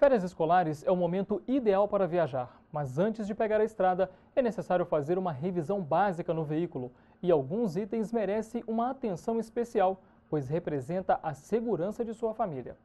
Férias escolares é o momento ideal para viajar, mas antes de pegar a estrada é necessário fazer uma revisão básica no veículo e alguns itens merecem uma atenção especial, pois representa a segurança de sua família.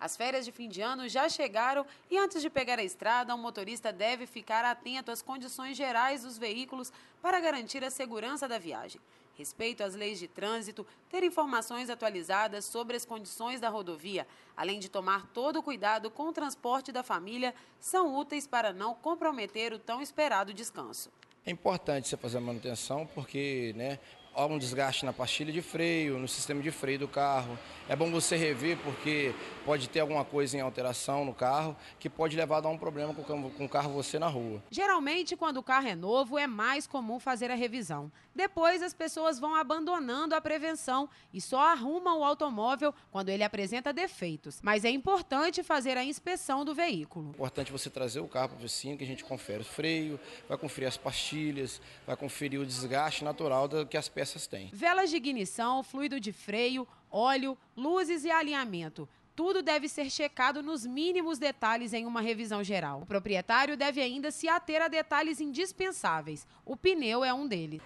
As férias de fim de ano já chegaram e antes de pegar a estrada, um motorista deve ficar atento às condições gerais dos veículos para garantir a segurança da viagem respeito às leis de trânsito, ter informações atualizadas sobre as condições da rodovia, além de tomar todo o cuidado com o transporte da família, são úteis para não comprometer o tão esperado descanso. É importante você fazer a manutenção porque né, há um desgaste na pastilha de freio, no sistema de freio do carro. É bom você rever porque pode ter alguma coisa em alteração no carro que pode levar a dar um problema com o carro você na rua. Geralmente, quando o carro é novo, é mais comum fazer a revisão. Depois, as pessoas vão abandonando a prevenção e só arrumam o automóvel quando ele apresenta defeitos. Mas é importante fazer a inspeção do veículo. É importante você trazer o carro para o vizinho, que a gente confere o freio, vai conferir as pastilhas, vai conferir o desgaste natural que as peças peças têm. Velas de ignição, fluido de freio, óleo, luzes e alinhamento. Tudo deve ser checado nos mínimos detalhes em uma revisão geral. O proprietário deve ainda se ater a detalhes indispensáveis. O pneu é um deles.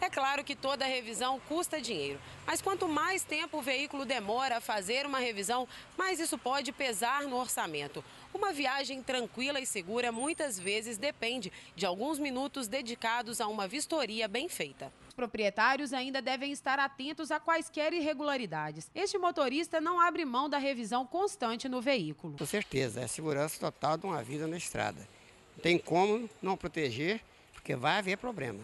É claro que toda revisão custa dinheiro, mas quanto mais tempo o veículo demora a fazer uma revisão, mais isso pode pesar no orçamento. Uma viagem tranquila e segura muitas vezes depende de alguns minutos dedicados a uma vistoria bem feita proprietários ainda devem estar atentos a quaisquer irregularidades. Este motorista não abre mão da revisão constante no veículo. Com certeza, é a segurança total de uma vida na estrada. Não tem como não proteger, porque vai haver problema.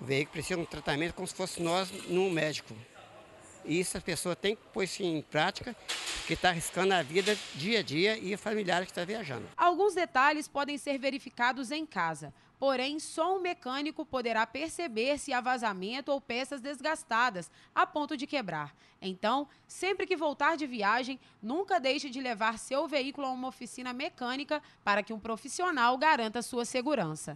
O veículo precisa de um tratamento como se fosse nós num médico. Isso a pessoa tem que pôr isso em prática que está arriscando a vida dia a dia e familiares que estão tá viajando. Alguns detalhes podem ser verificados em casa. Porém, só um mecânico poderá perceber se há vazamento ou peças desgastadas, a ponto de quebrar. Então, sempre que voltar de viagem, nunca deixe de levar seu veículo a uma oficina mecânica para que um profissional garanta sua segurança.